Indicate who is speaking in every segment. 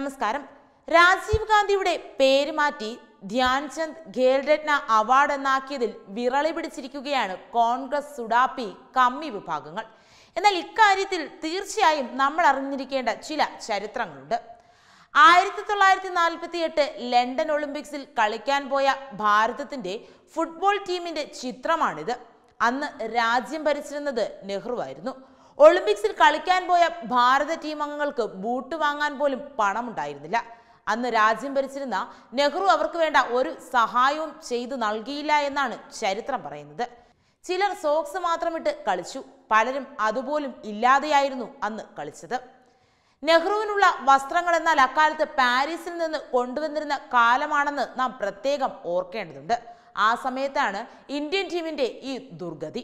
Speaker 1: നമസ്കാരം രാജീവ് ഗാന്ധിയുടെ പേര് മാറ്റി ധ്യാൻചന്ദ് ഖേൽരത്ന അവാർഡ് എന്നാക്കിയതിൽ വിറളി പിടിച്ചിരിക്കുകയാണ് കോൺഗ്രസ് സുഡാപ്പി കമ്മി വിഭാഗങ്ങൾ എന്നാൽ ഇക്കാര്യത്തിൽ തീർച്ചയായും നമ്മൾ അറിഞ്ഞിരിക്കേണ്ട ചില ചരിത്രങ്ങളുണ്ട് ആയിരത്തി തൊള്ളായിരത്തി നാൽപ്പത്തി എട്ട് ലണ്ടൻ ഒളിമ്പിക്സിൽ കളിക്കാൻ പോയ ഭാരതത്തിന്റെ ഫുട്ബോൾ ടീമിന്റെ ചിത്രമാണിത് അന്ന് രാജ്യം ഭരിച്ചിരുന്നത് ആയിരുന്നു ഒളിമ്പിക്സിൽ കളിക്കാൻ പോയ ഭാരത ടീം അംഗങ്ങൾക്ക് ബൂട്ട് വാങ്ങാൻ പോലും പണമുണ്ടായിരുന്നില്ല അന്ന് രാജ്യം ഭരിച്ചിരുന്ന നെഹ്റു അവർക്ക് വേണ്ട ഒരു സഹായവും ചെയ്തു നൽകിയില്ല എന്നാണ് ചരിത്രം പറയുന്നത് ചിലർ സോക്സ് മാത്രമിട്ട് കളിച്ചു പലരും അതുപോലും ഇല്ലാതെയായിരുന്നു അന്ന് കളിച്ചത് നെഹ്റുവിനുള്ള വസ്ത്രങ്ങൾ എന്നാൽ അക്കാലത്ത് പാരീസിൽ നിന്ന് കൊണ്ടുവന്നിരുന്ന കാലമാണെന്ന് നാം പ്രത്യേകം ഓർക്കേണ്ടതുണ്ട് ആ സമയത്താണ് ഇന്ത്യൻ ടീമിന്റെ ഈ ദുർഗതി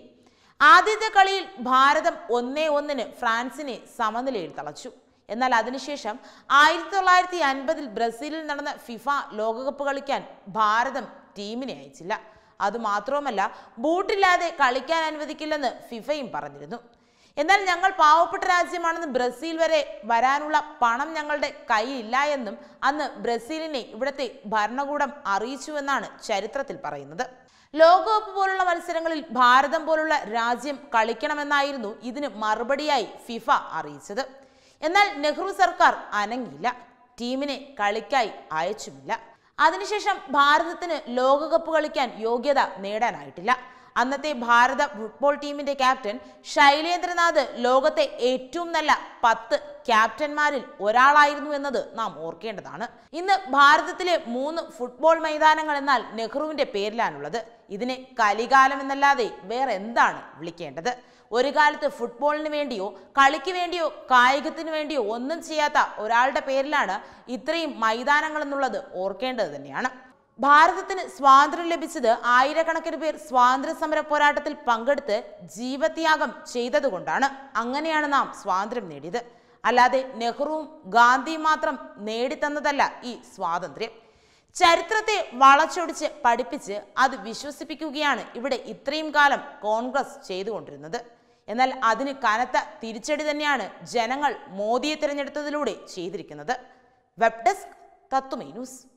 Speaker 1: ആദ്യത്തെ കളിയിൽ ഭാരതം ഒന്നേ ഒന്നിന് ഫ്രാൻസിനെ സമനിലയിൽ തളച്ചു എന്നാൽ അതിനുശേഷം ആയിരത്തി തൊള്ളായിരത്തി അൻപതിൽ ബ്രസീലിൽ നടന്ന ഫിഫ ലോകകപ്പ് കളിക്കാൻ ഭാരതം ടീമിനെ അയച്ചില്ല അതുമാത്രവുമല്ല ബൂട്ടില്ലാതെ കളിക്കാൻ അനുവദിക്കില്ലെന്ന് ഫിഫയും പറഞ്ഞിരുന്നു എന്നാൽ ഞങ്ങൾ പാവപ്പെട്ട രാജ്യമാണെന്നും ബ്രസീൽ വരെ വരാനുള്ള പണം ഞങ്ങളുടെ കയ്യിലില്ല എന്നും അന്ന് ബ്രസീലിനെ ഇവിടുത്തെ ഭരണകൂടം അറിയിച്ചുവെന്നാണ് ചരിത്രത്തിൽ പറയുന്നത് ലോകകപ്പ് പോലുള്ള മത്സരങ്ങളിൽ ഭാരതം പോലുള്ള രാജ്യം കളിക്കണമെന്നായിരുന്നു ഇതിന് മറുപടിയായി ഫിഫ അറിയിച്ചത് എന്നാൽ നെഹ്റു സർക്കാർ അനങ്ങിയില്ല ടീമിനെ കളിക്കായി അയച്ചുമില്ല അതിനുശേഷം ഭാരതത്തിന് ലോകകപ്പ് കളിക്കാൻ യോഗ്യത നേടാനായിട്ടില്ല അന്നത്തെ ഭാരത ഫുട്ബോൾ ടീമിന്റെ ക്യാപ്റ്റൻ ശൈലേന്ദ്രനാഥ് ലോകത്തെ ഏറ്റവും നല്ല പത്ത് ക്യാപ്റ്റന്മാരിൽ ഒരാളായിരുന്നു എന്നത് നാം ഓർക്കേണ്ടതാണ് ഇന്ന് ഭാരതത്തിലെ മൂന്ന് ഫുട്ബോൾ മൈതാനങ്ങൾ എന്നാൽ നെഹ്റുവിന്റെ പേരിലാണുള്ളത് ഇതിനെ കലികാലം എന്നല്ലാതെ വേറെ എന്താണ് വിളിക്കേണ്ടത് ഒരു കാലത്ത് ഫുട്ബോളിന് വേണ്ടിയോ കളിക്ക് വേണ്ടിയോ കായികത്തിന് വേണ്ടിയോ ഒന്നും ചെയ്യാത്ത ഒരാളുടെ പേരിലാണ് ഇത്രയും മൈതാനങ്ങൾ എന്നുള്ളത് ഓർക്കേണ്ടത് തന്നെയാണ് ഭാരതത്തിന് സ്വാതന്ത്ര്യം ലഭിച്ചത് ആയിരക്കണക്കിന് പേർ സ്വാതന്ത്ര്യ സമര പോരാട്ടത്തിൽ പങ്കെടുത്ത് ജീവത്യാഗം ചെയ്തതുകൊണ്ടാണ് അങ്ങനെയാണ് നാം സ്വാതന്ത്ര്യം നേടിയത് അല്ലാതെ നെഹ്റുവും ഗാന്ധിയും മാത്രം നേടിത്തന്നതല്ല ഈ സ്വാതന്ത്ര്യം ചരിത്രത്തെ വളച്ചൊടിച്ച് പഠിപ്പിച്ച് അത് വിശ്വസിപ്പിക്കുകയാണ് ഇവിടെ ഇത്രയും കാലം കോൺഗ്രസ് ചെയ്തുകൊണ്ടിരുന്നത് എന്നാൽ അതിന് കനത്ത തിരിച്ചടി തന്നെയാണ് ജനങ്ങൾ മോദിയെ തിരഞ്ഞെടുത്തതിലൂടെ ചെയ്തിരിക്കുന്നത് വെബ് ഡെസ്ക് തത്വമേ ന്യൂസ്